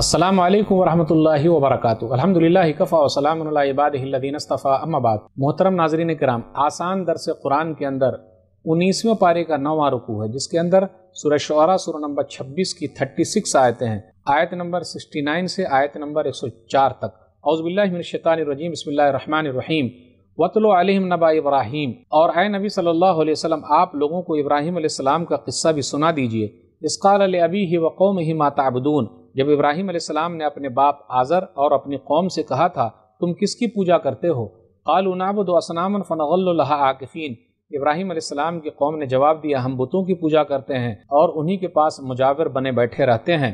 असलम वरहमल वबरक अलहमदिल्ला कफ़ा वसलामबादीनस्तफ़ा अम्माबाद मोहतरम नाजरीन कराम आसान दरस कुरान के अंदर उन्नीसवें पारे का नौवा रुकू है जिसके अंदर सुर शुरा सुर नंबर 26 की 36 आयतें हैं आयत नंबर 69 से आयत नंबर 104 तक अउज़बिल्लाशतानरजीम बसमीम वतलम नबा इब्राहिम और आय नबी सल्लल्लाहु अलैहि वसल्लम आप लोगों को इब्राहिम का किस्सा भी सुना दीजिए इसकाल अबी ही वक़ौम ही माताबदून जब इब्राहिम आसमाम ने अपने बाप आज़र और अपनी कौम से कहा था तुम किसकी पूजा करते हो काल उनाबद फ़नगल्ला आकफ़ीन इब्राहिम आसमाम की कौम ने जवाब दिया हम बुतों की पूजा करते हैं और उन्हीं के पास मुजावर बने बैठे रहते हैं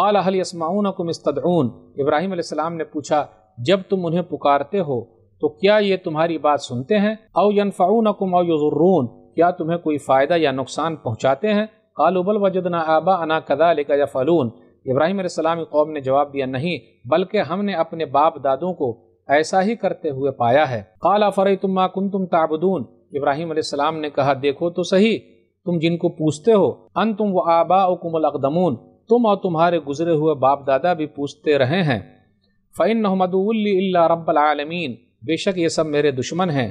कल अहल यसमाऊन कुम इब्राहिम आसमाम ने पूछा जब तुम उन्हें पुकारते हो तो क्या ये तुम्हारी बात सुनते हैं औ यनफ़ाऊन कुम क्या तुम्हें कोई फ़ायदा या नुकसान पहुँचाते हैं कालुबल वजदना आबा अना कदा लेका या फ़लून इब्राहिम सलाम कौम ने जवाब दिया नहीं बल्कि हमने अपने बाप दादों को ऐसा ही करते हुए पाया है काला फर तुम माकुन तुम ताबदून इब्राहिम सलाम ने कहा देखो तो सही तुम जिनको पूछते हो अन तुम व आबा अकदमून तुम और तुम्हारे गुजरे हुए बाप दादा भी पूछते रहे हैं फ़ैन नहमदुल्ला रबालमीन बेशक ये सब मेरे दुश्मन हैं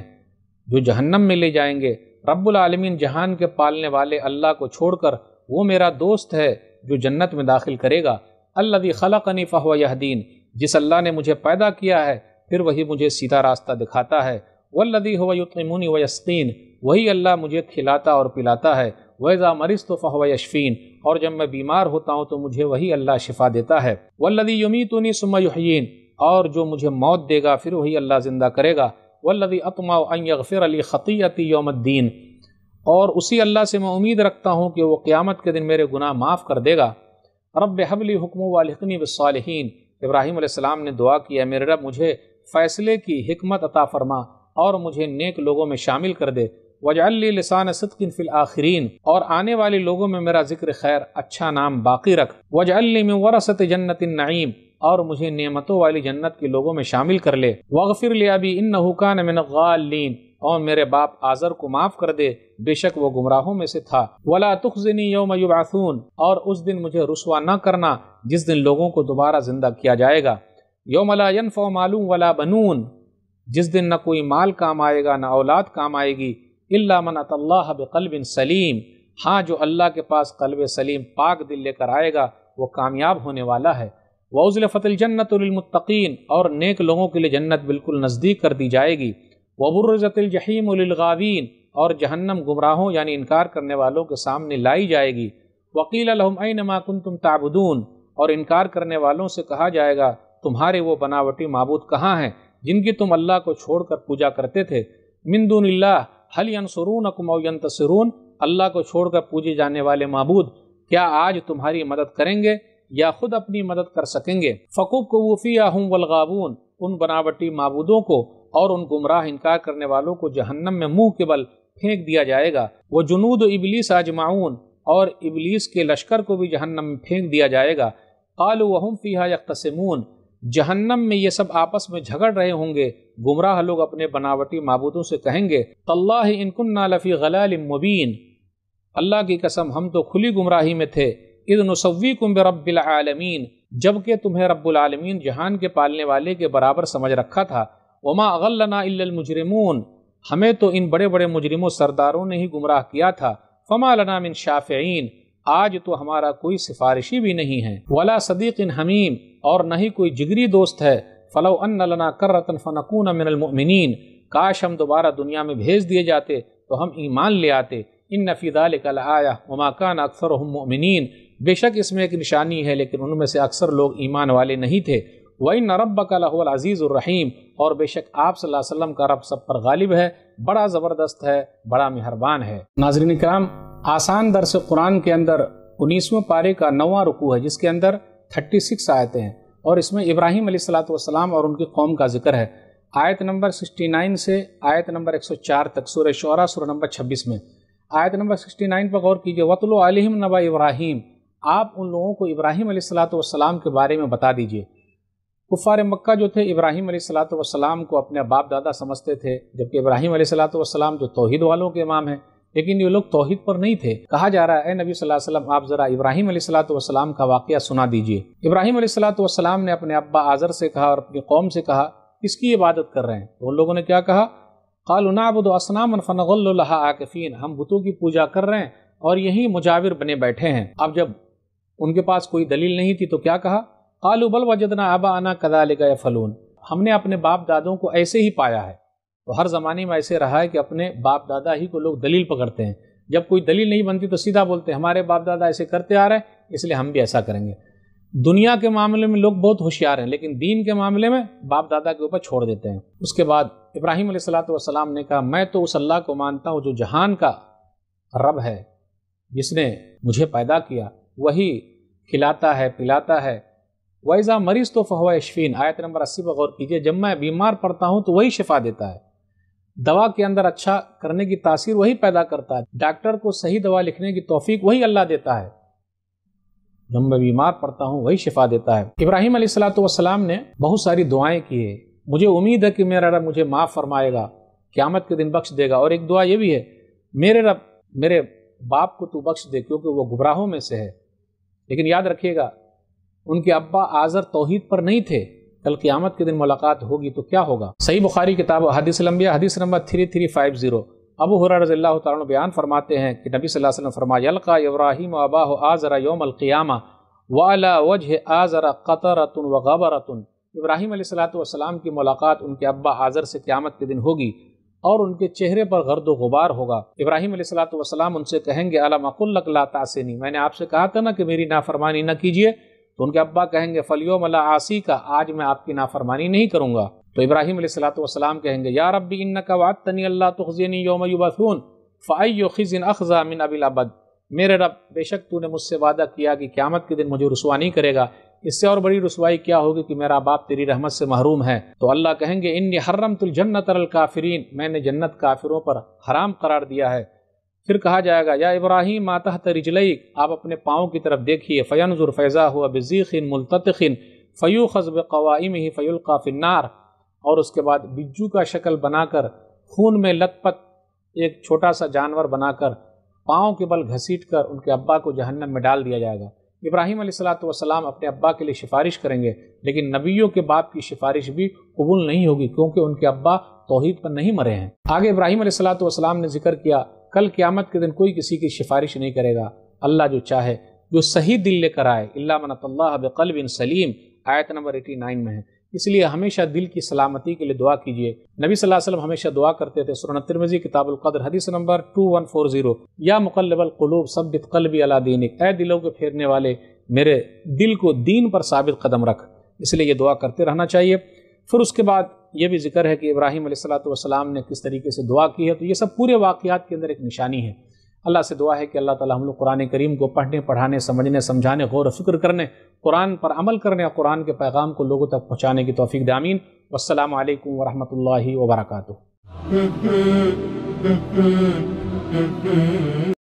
जो जहन्नम में ले जाएंगे रब्बुल जहान के पालने वाले अल्लाह को छोड़कर वो मेरा दोस्त है जो जन्नत में दाखिल करेगा अल्लादी खलकनी फ़हवा यहदीन जिस अल्लाह ने मुझे पैदा किया है फिर वही मुझे सीधा रास्ता दिखाता है वल्लदी हुतमूनी वस्तीन वही अल्लाह मुझे खिलाता और पिलाता है वैज़ा मरीज तो फ़हवा यशफ़ीन और जब मैं बीमार होता हूँ तो मुझे वही अल्लाह शिफा देता है वल्लदी युमीतनी सुमयन और जो मुझे मौत देगा फिर वही अल्लाह ज़िंदा करेगा वल्लदी अतमा यगफ़िर अली ख़ती योमद्दीन और उसी अल्लाह से मैं उम्मीद रखता हूँ कि वो क़्यामत के दिन मेरे गुनाह माफ़ कर देगा रब हबली हुक्म वालकनी वसालहन इब्राहिम सलाम ने दुआ किया मेरे रब मुझे फ़ैसले की हमत अता फरमा और मुझे नेक लोगों में शामिल कर दे वजाली लसान सदकिन फिल आखरीन और आने वाले लोगों में मेरा जिक्र खैर अच्छा नाम बाकी रख वजाली में वरसत जन्नत नईम और मुझे नियमतों वाली जन्नत के लोगों में शामिल कर ले वगफिर भी इन नहुकान मिन और मेरे बाप आजर को माफ कर दे बेशक वो गुमराहों में से था वला तुखनी योम युबासून और उस दिन मुझे रसुआ न करना जिस दिन लोगों को दोबारा ज़िंदा किया जाएगा योमला फो मालूम वला बनून जिस दिन न कोई माल काम आएगा न औलाद काम आएगी इल्ला मन अतल्लाह बकलबिन सलीम हाँ जो अल्लाह के पास कलब सलीम पाक दिल लेकर आएगा वो कामयाब होने वाला है वज़ल फ़तल जन्नतमतकीन और नेक लोगों के लिए जन्नत बिल्कुल नज़दीक कर दी जाएगी वबुरजतिल यहीम और जहन्नम गुमराहों यानी इनकार करने वालों के सामने लाई जाएगी वकील अलहमाकुन तुम ताबुदून और इनकार करने वालों से कहा जाएगा तुम्हारे वो बनावटी मबूद कहाँ हैं जिनकी तुम अल्लाह को छोड़कर पूजा करते थे मिंदून हल यंसरून अकुमयन तसरून अल्लाह को छोड़कर पूजे जाने वाले मबूद क्या आज तुम्हारी मदद करेंगे या खुद अपनी मदद कर सकेंगे फ़कूब कवूफ़ी या हम वलगाबून उन बनावटी मबूदों को और उन गुमराह इनकार करने वालों को जहन्नम में मुंह के बल फेंक दिया जाएगा वो जुनूद इबलीस आजमाउन और इबलीस के लश्कर को भी जहन्नम में फेंक दिया जाएगा कालू वहम फ़ीहा यकसमून जहन्नम में ये सब आपस में झगड़ रहे होंगे गुमराह लोग अपने बनावटी मबूदों से कहेंगे तल्ला इनकुन्ना लफ़ी गलाल मुबीन अल्लाह की कसम हम तो खुली गुमराही में थे इद नसवी कुम्ब रबालमीन जबकि तुम्हें रब्बुल आलमीन जहान के पालने वाले के बराबर समझ रखा था वमा अगलना मुजरमून हमें तो इन बड़े बड़े मुजरमों सरदारों ने ही गुमराह किया था फमा लना मिन शाफ़ीन आज तो हमारा कोई सिफारिशी भी नहीं है वला सदीक इन हमीम और न ही कोई जिगरी दोस्त है फ़लो अन लना कर रतन फ़नकून मिनमिन काश हम दोबारा दुनिया में भेज दिए जाते तो हम ईमान ले आते इन नफीदाल कल आया ममाकान अक्सर मोमिन बेशक इसमें एक निशानी है लेकिन उनमें से अक्सर लोग ईमान वाले नहीं थे वही नरबकल अज़ीज़ुलरहीम और बेशक आप वसल्लम का रब सब पर गालिब है बड़ा ज़बरदस्त है बड़ा मेहरबान है नाजरन कराम आसान दरस कुरान के अंदर उन्नीसवें पारे का नवा रुकू है जिसके अंदर थर्टी सिक्स आयतें हैं और इसमें इब्राहिम सलाम और उनकी कौम का जिक्र है आयत नंबर सिक्सटी नाइन से आयत नंबर एक सौ चार तक सूर्य शरा सूर नंबर छब्बीस में आयत नंबर सिक्सटी नाइन पर गौर कीजिए वतल नबा इब्राहिम आप उन लोगों को इब्राहिम सलाम के बारे में बता दीजिए कुफ़ार मक्का जो थे इब्राहिम सलाम को अपने बाप दादा समझते थे जबकि इब्राहिम सलाम जो तोहद वालों के इमाम हैं लेकिन ये लोग तोहद पर नहीं थे कहा जा रहा है नबी वसल्लम आप ज़रा इब्राहिम सलाम का वाक़ सुना दीजिए इब्राहिम सलाम ने अपने अब्बा आज़र से कहा और अपनी कौम से कहा किसकी इबादत कर रहे हैं तो उन लोगों ने क्या कहा कालनाबुद असनाम फ़नगल आकफ़ीन हम बुतों की पूजा कर रहे हैं और यही मुजाविर बने बैठे हैं अब जब उनके पास कोई दलील नहीं थी तो क्या कहा कालू बल वजदना आबा आना कदाल या फलून हमने अपने बाप दादों को ऐसे ही पाया है तो हर ज़माने में ऐसे रहा है कि अपने बाप दादा ही को लोग दलील पकड़ते हैं जब कोई दलील नहीं बनती तो सीधा बोलते हैं हमारे बाप दादा ऐसे करते आ रहे हैं इसलिए हम भी ऐसा करेंगे दुनिया के मामले में लोग बहुत होशियार हैं लेकिन दीन के मामले में बाप दादा के ऊपर छोड़ देते हैं उसके बाद इब्राहिम सलाम ने कहा मैं तो उस अल्लाह को मानता हूँ जो जहान का रब है जिसने मुझे पैदा किया वही खिलाता है पिलाता है वैज़ा मरीज़ तो फ़वा शफ़ीन आयत नंबर अस्सी पर गौर कीजिए जब मैं बीमार पड़ता हूँ तो वही शिफा देता है दवा के अंदर अच्छा करने की तासीर वही पैदा करता है डॉक्टर को सही दवा लिखने की तोफ़ी वही अल्लाह देता है जब मैं बीमार पड़ता हूँ वही शिफा देता है इब्राहिम सलाम ने बहुत सारी दुआएं की है मुझे उम्मीद है कि मेरा रब मुझे माफ़ फरमाएगा क़्यामत के दिन बख्श देगा और एक दुआ ये भी है मेरे रब मेरे बाप को तू बख्श दे क्योंकि वो घुबराहों में से है लेकिन याद रखिएगा उनके अब्बा आज़र तोहहीद पर नहीं थे कल क़्यामत के दिन मुलाकात होगी तो क्या होगा सही बुखारी किताब हदीस लंबिया हदीस number three three five zero अबू हुर रज़ील्ला तन बयान फरमाते हैं कि नबी सल्लल्लाहु अलैहि वसल्लम फरमा इब्राहिम अबा आज़रा योमलक़ियामा वाला वजह आज़रा क़तरतन व गबरतन इब्राहिम सलाम की मुलाकात उनके अब्बा आज़र से क़्यामत के दिन होगी और उनके चेहरे पर गर्द गुबार होगा इब्राहिम सलाम उनसे कहेंगे अलम अकुल्लक ला तासनी मैंने आपसे कहा था ना कि मेरी नाफरमानी न कीजिए तो उनके अब्बा कहेंगे फलियो मला आसी का आज मैं आपकी नाफरमानी नहीं करूंगा तो इब्राहिम सलाम कहेंगे या रब्बी इन्न तनी अल्लाह योम अखजा मिन अबिल अबद मेरे रब बेशक तूने मुझसे वादा किया कि क्यामत के दिन मुझे रसवा नहीं करेगा इससे और बड़ी रसवाई क्या होगी कि मेरा बाप तेरी रहमत से महरूम है तो अल्लाह कहेंगे इन हर्रम तुल जन्नत अल काफरीन मैंने जन्नत काफिरों पर हराम करार दिया है फिर कहा जाएगा या इब्राहिम माता तरिजलई आप अपने पाँव की तरफ देखिए फ़ैनजुर फैज़ा हुआ बज़ीखिन मुलतखिन फ़यू खजब कवाइम ही फ़ैलका काफिनार और उसके बाद बिज्जू का शक्ल बनाकर खून में लतपत एक छोटा सा जानवर बनाकर पाँव के बल घसीट कर उनके अब्बा को जहन्नम में डाल दिया जाएगा इब्राहिम सलाम अपने अब्बा के लिए सिफारिश करेंगे लेकिन नबियों के बाप की सिफारिश भी कबूल नहीं होगी क्योंकि उनके अब्बा तोहहीद पर नहीं मरे हैं आगे इब्राहिम सलाम ने जिक्र किया कल क़्यामत के दिन कोई किसी की सिफारिश नहीं करेगा अल्लाह जो चाहे जो सही दिल लेकर आए अल्ला बिन सलीम आयत नंबर एटी नाइन में है इसलिए हमेशा दिल की सलामती के लिए दुआ कीजिए नबी सल्लल्लाहु अलैहि वसल्लम हमेशा दुआ करते थे सुरन तिरमिजी किताबुल कदर हदीस नंबर 2140 या मुकल्लबल कुलूब सबित कलबी अला दीनिक ए दिलों के फेरने वाले मेरे दिल को दीन पर साबित कदम रख इसलिए ये दुआ करते रहना चाहिए फिर उसके बाद ये भी जिक्र है कि इब्राहिम सलाम ने किस तरीके से दुआ की है तो ये सब पूरे वाक़ात के अंदर एक निशानी है अल्लाह से दुआ है कि अल्लाह ताला हम लोग कुरान करीम को पढ़ने पढ़ाने समझने समझाने गौर फिक्र करने कुरान पर अमल करने और कुरान के पैगाम को लोगों तक पहुँचाने की तोफ़ी दामीन असल वरहमल वर्का